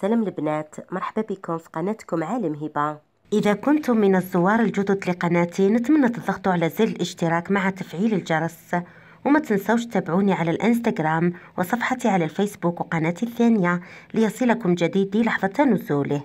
سلام البنات مرحبا بكم في قناتكم عالم هبة إذا كنتم من الزوار الجدد لقناتي نتمنى تضغطوا على زر الاشتراك مع تفعيل الجرس وما تنسوش تتابعوني على الانستغرام وصفحتي على الفيسبوك وقناتي الثانية ليصلكم جديدي لحظة نزوله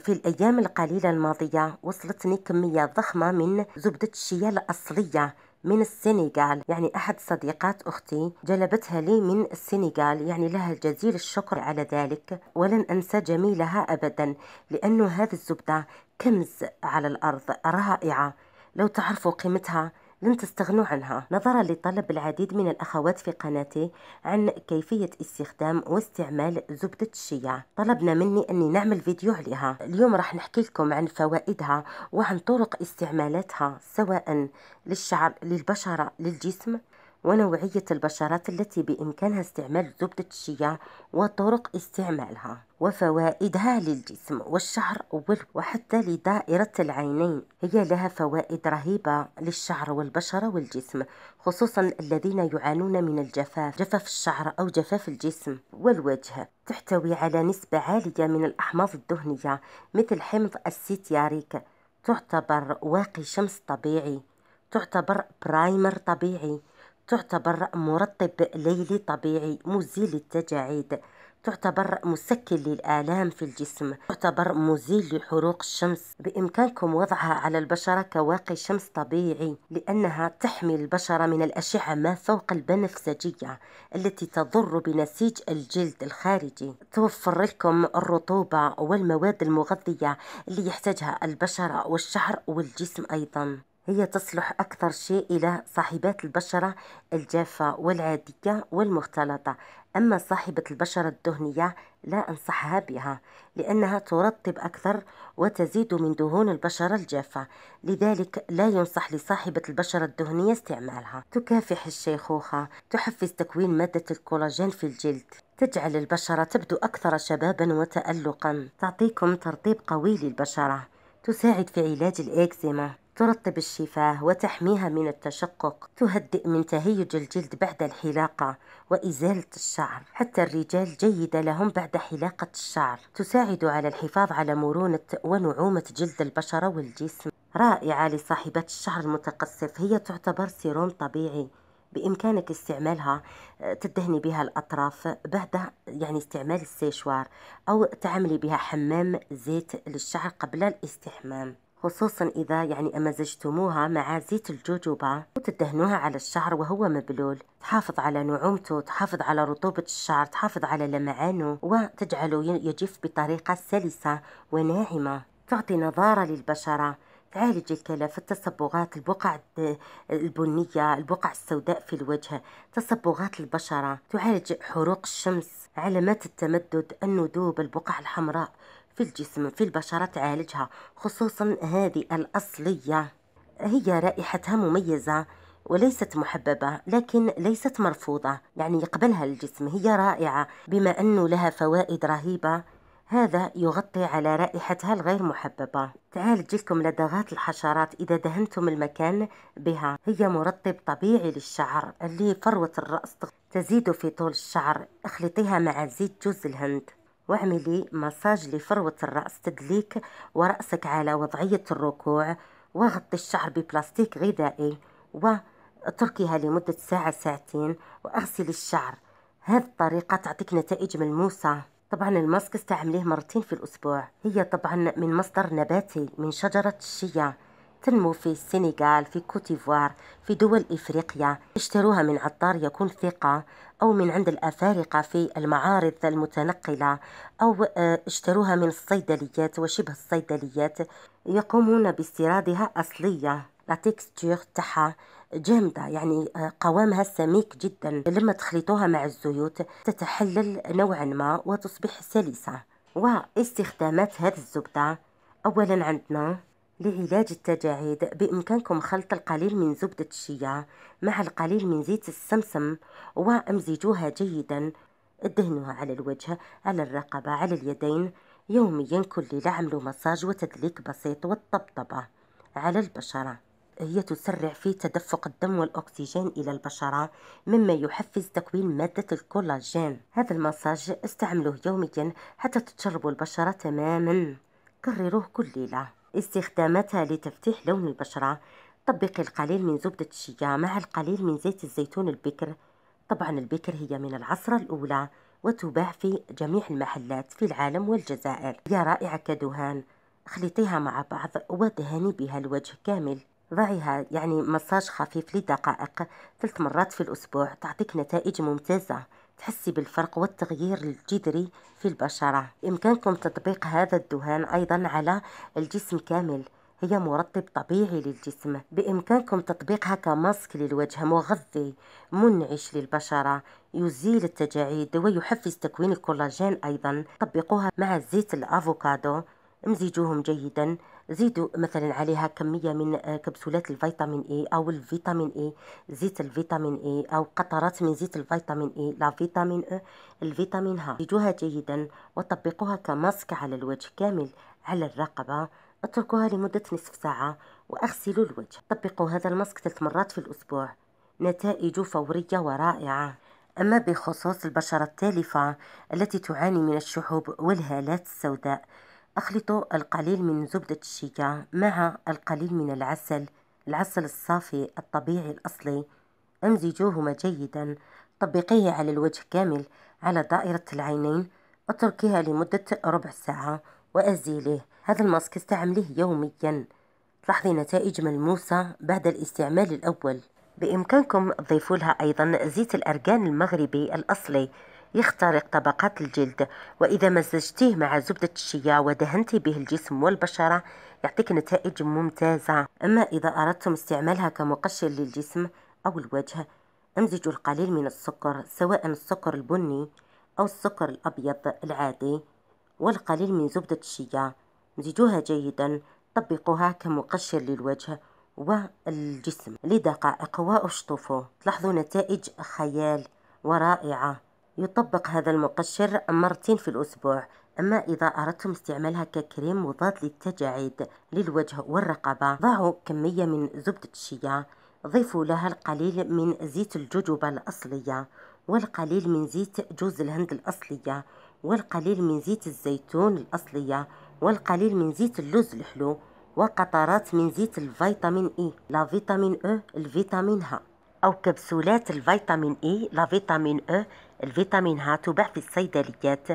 في الأيام القليلة الماضية وصلتني كمية ضخمة من زبدة الشيا الأصلية من السنغال يعني أحد صديقات أختي جلبتها لي من السنغال يعني لها جزيل الشكر على ذلك ولن أنسى جميلها أبدا لأنه هذه الزبدة كنز على الأرض رائعة لو تعرفوا قيمتها لن تستغنوا عنها نظرا لطلب العديد من الأخوات في قناتي عن كيفية استخدام واستعمال زبدة الشيا طلبنا مني أني نعمل فيديو عليها اليوم راح نحكي لكم عن فوائدها وعن طرق استعمالاتها سواء للشعر للبشرة للجسم ونوعية البشرات التي بإمكانها استعمال زبدة الشيا وطرق استعمالها وفوائدها للجسم والشعر وحتى لدائرة العينين هي لها فوائد رهيبة للشعر والبشرة والجسم خصوصا الذين يعانون من الجفاف جفاف الشعر أو جفاف الجسم والوجه تحتوي على نسبة عالية من الأحماض الدهنية مثل حمض السيتياريك تعتبر واقي شمس طبيعي تعتبر برايمر طبيعي تعتبر مرطب ليلي طبيعي مزيل للتجاعيد تعتبر مسكن للآلام في الجسم تعتبر مزيل لحروق الشمس بإمكانكم وضعها على البشرة كواقي شمس طبيعي لأنها تحمي البشرة من الأشعة ما فوق البنفسجية التي تضر بنسيج الجلد الخارجي توفر لكم الرطوبة والمواد المغذية اللي يحتاجها البشرة والشعر والجسم أيضا هي تصلح أكثر شيء إلى صاحبات البشرة الجافة والعادية والمختلطة أما صاحبة البشرة الدهنية لا أنصحها بها لأنها ترطب أكثر وتزيد من دهون البشرة الجافة لذلك لا ينصح لصاحبة البشرة الدهنية استعمالها تكافح الشيخوخة تحفز تكوين مادة الكولاجين في الجلد تجعل البشرة تبدو أكثر شبابا وتألقا تعطيكم ترطيب قوي للبشرة تساعد في علاج الإكزيما ترطب الشفاه وتحميها من التشقق تهدئ من تهيج الجلد بعد الحلاقة وإزالة الشعر حتى الرجال جيدة لهم بعد حلاقة الشعر تساعد على الحفاظ على مرونة ونعومة جلد البشرة والجسم رائعة لصاحبات الشعر المتقصف هي تعتبر سيروم طبيعي بإمكانك استعمالها آه، تدهني بها الأطراف بعد يعني استعمال السيشوار أو تعملي بها حمام زيت للشعر قبل الاستحمام خصوصا إذا يعني أمزجتموها مع زيت الجوجوبا وتدهنوها على الشعر وهو مبلول تحافظ على نعومته تحافظ على رطوبة الشعر تحافظ على لمعانه وتجعله يجف بطريقة سلسة وناعمة تعطي نظارة للبشرة تعالج الكلف التصبغات البقع البنية البقع السوداء في الوجه تصبغات البشرة تعالج حروق الشمس علامات التمدد الندوب البقع الحمراء في الجسم في البشرة تعالجها خصوصا هذه الأصلية هي رائحتها مميزة وليست محببة لكن ليست مرفوضة يعني يقبلها الجسم هي رائعة بما أنه لها فوائد رهيبة هذا يغطي على رائحتها الغير محببة تعالج لكم لدغات الحشرات إذا دهنتم المكان بها هي مرطب طبيعي للشعر اللي فروة الرأس تزيد في طول الشعر اخلطيها مع زيت جوز الهند واعملي مساج لفروة الرأس تدليك ورأسك على وضعية الركوع وغطي الشعر ببلاستيك غذائي واتركيها لمدة ساعة ساعتين وأغسلي الشعر هذه الطريقة تعطيك نتائج ملموسة طبعا الماسك استعمليه مرتين في الأسبوع هي طبعا من مصدر نباتي من شجرة الشيا تنمو في السنغال في كوتيفوار في دول إفريقيا اشتروها من عطار يكون ثقة أو من عند الأفارقة في المعارض المتنقلة أو آه، اشتروها من الصيدليات وشبه الصيدليات يقومون باستيرادها أصلية لا تكستور تاعها جامدة يعني آه، قوامها سميك جدا لما تخلطوها مع الزيوت تتحلل نوعا ما وتصبح سلسة واستخدامات هذه الزبدة أولا عندنا لعلاج التجاعيد بإمكانكم خلط القليل من زبدة الشيا مع القليل من زيت السمسم وامزجوها جيدا ادهنوها على الوجه على الرقبة على اليدين يوميا كل ليلة عملوا مساج وتدليك بسيط والطبطبة على البشرة هي تسرع في تدفق الدم والأكسجين إلى البشرة مما يحفز تكوين مادة الكولاجين هذا المساج استعملوه يوميا حتى تتشربوا البشرة تماما كرروه كل ليلة استخدامتها لتفتيح لون البشرة طبقي القليل من زبدة الشيا مع القليل من زيت الزيتون البكر طبعا البكر هي من العصرة الأولى وتباع في جميع المحلات في العالم والجزائر يا رائعة كدهان خلطيها مع بعض ودهني بها الوجه كامل ضعيها يعني مساج خفيف لدقائق ثلاث مرات في الأسبوع تعطيك نتائج ممتازة تحسي بالفرق والتغيير الجذري في البشرة إمكانكم تطبيق هذا الدهان أيضا على الجسم كامل هي مرطب طبيعي للجسم بإمكانكم تطبيقها كماسك للوجه مغذي منعش للبشرة يزيل التجاعيد ويحفز تكوين الكولاجين أيضا طبقوها مع زيت الأفوكادو امزجوهم جيدا زيدوا مثلا عليها كمية من آه، كبسولات الفيتامين اي او الفيتامين اي زيت الفيتامين اي او قطرات من زيت الفيتامين اي لا فيتامين اي e، الفيتامين ها امزجوها جيدا وطبقوها كماسك على الوجه كامل على الرقبة اتركوها لمدة نصف ساعة واغسلوا الوجه طبقوا هذا الماسك ثلاث مرات في الاسبوع نتائج فورية ورائعة أما بخصوص البشرة التالفة التي تعاني من الشحوب والهالات السوداء أخلط القليل من زبدة الشيكا مع القليل من العسل العسل الصافي الطبيعي الأصلي أمزجوهما جيدا طبقيه على الوجه كامل على دائرة العينين أتركيها لمدة ربع ساعة وأزيله هذا الماسك استعمله يوميا تلاحظي نتائج ملموسة بعد الاستعمال الأول بإمكانكم تضيفوا لها أيضا زيت الأرجان المغربي الأصلي يخترق طبقات الجلد وإذا مزجتيه مع زبدة الشيا ودهنتي به الجسم والبشرة يعطيك نتائج ممتازة أما إذا أردتم استعمالها كمقشر للجسم أو الوجه أمزجوا القليل من السكر سواء السكر البني أو السكر الأبيض العادي والقليل من زبدة الشيا امزجوها جيدا طبقوها كمقشر للوجه والجسم لدقائق واشطفوا تلاحظوا نتائج خيال ورائعة يطبق هذا المقشر مرتين في الأسبوع أما إذا أردتم استعمالها ككريم مضاد للتجاعيد للوجه والرقبة ضعوا كمية من زبدة الشيا ضيفوا لها القليل من زيت الجوجوبا الأصلية والقليل من زيت جوز الهند الأصلية والقليل من زيت الزيتون الأصلية والقليل من زيت اللوز الحلو وقطرات من زيت الفيتامين إي لا فيتامين أو الفيتامين ه أو كبسولات الفيتامين إي لا فيتامين أ الفيتامين ها تباع في الصيدليات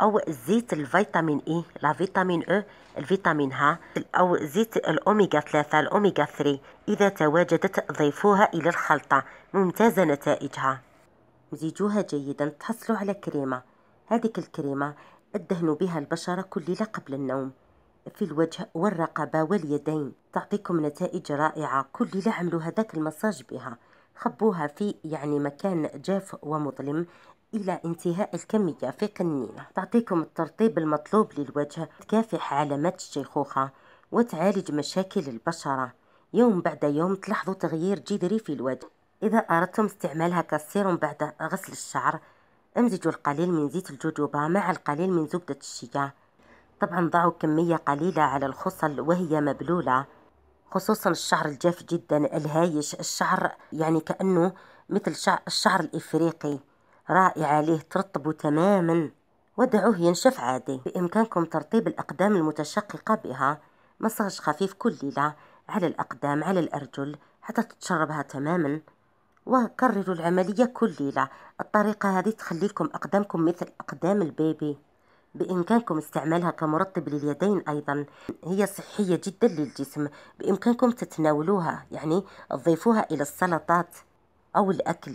أو زيت الفيتامين إي لا فيتامين أ الفيتامين ها أو زيت الأوميغا 3 الأوميغا 3 إذا تواجدت ضيفوها إلى الخلطة ممتازة نتائجها زيجوها جيدا تحصلوا على كريمة هذه الكريمة ادهنوا بها البشرة كل ليلة قبل النوم في الوجه والرقبة واليدين تعطيكم نتائج رائعة كل ليلة عملوا هذاك المساج بها خبوها في يعني مكان جاف ومظلم إلى انتهاء الكمية في قنينة تعطيكم الترطيب المطلوب للوجه تكافح علامات الشيخوخة وتعالج مشاكل البشرة يوم بعد يوم تلاحظوا تغيير جذري في الوجه إذا أردتم استعمالها كسيروم بعد غسل الشعر امزجوا القليل من زيت الجوجوبا مع القليل من زبدة الشيا طبعا ضعوا كمية قليلة على الخصل وهي مبلولة خصوصا الشعر الجاف جدا الهايش الشعر يعني كأنه مثل الشعر الإفريقي رائع عليه ترطبه تماما ودعوه ينشف عادي بإمكانكم ترطيب الأقدام المتشققة بها مساج خفيف كل ليلة على الأقدام على الأرجل حتى تتشربها تماما وكرروا العملية كل ليلة الطريقة هذه تخليكم أقدامكم مثل أقدام البيبي بإمكانكم استعمالها كمرطب لليدين أيضا هي صحية جدا للجسم بإمكانكم تتناولوها يعني تضيفوها إلى السلطات أو الأكل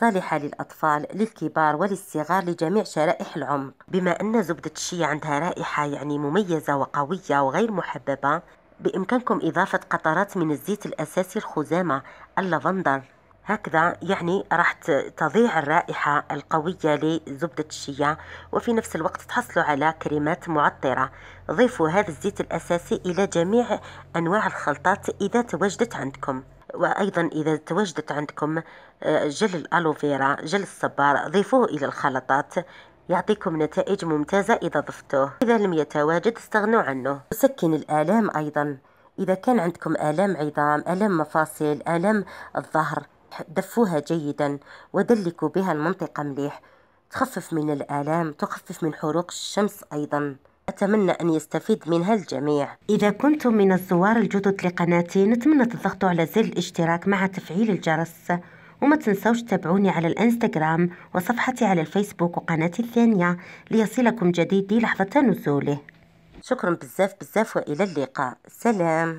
صالحة للأطفال للكبار وللصغار لجميع شرائح العمر بما أن زبدة الشيا عندها رائحة يعني مميزة وقوية وغير محببة بإمكانكم إضافة قطرات من الزيت الأساسي الخزامة اللافندر هكذا يعني راح تضيع الرائحة القوية لزبدة الشيا وفي نفس الوقت تحصلوا على كريمات معطرة ضيفوا هذا الزيت الأساسي إلى جميع أنواع الخلطات إذا تواجدت عندكم وأيضا إذا تواجدت عندكم آه، جل الألوفيرا جل الصبار ضيفوه إلى الخلطات يعطيكم نتائج ممتازة إذا ضفتوه إذا لم يتواجد استغنوا عنه تسكن الآلام أيضا إذا كان عندكم آلام عظام آلام مفاصل آلام الظهر دفوها جيدا ودلكوا بها المنطقة مليح تخفف من الآلام تخفف من حروق الشمس أيضا أتمنى أن يستفيد منها الجميع إذا كنتم من الزوار الجدد لقناتي نتمنى تضغطوا على زر الاشتراك مع تفعيل الجرس وما تنسوش تتابعوني على الانستغرام وصفحتي على الفيسبوك وقناتي الثانية ليصلكم جديدي لحظة نزوله شكرا بزاف بزاف وإلى اللقاء سلام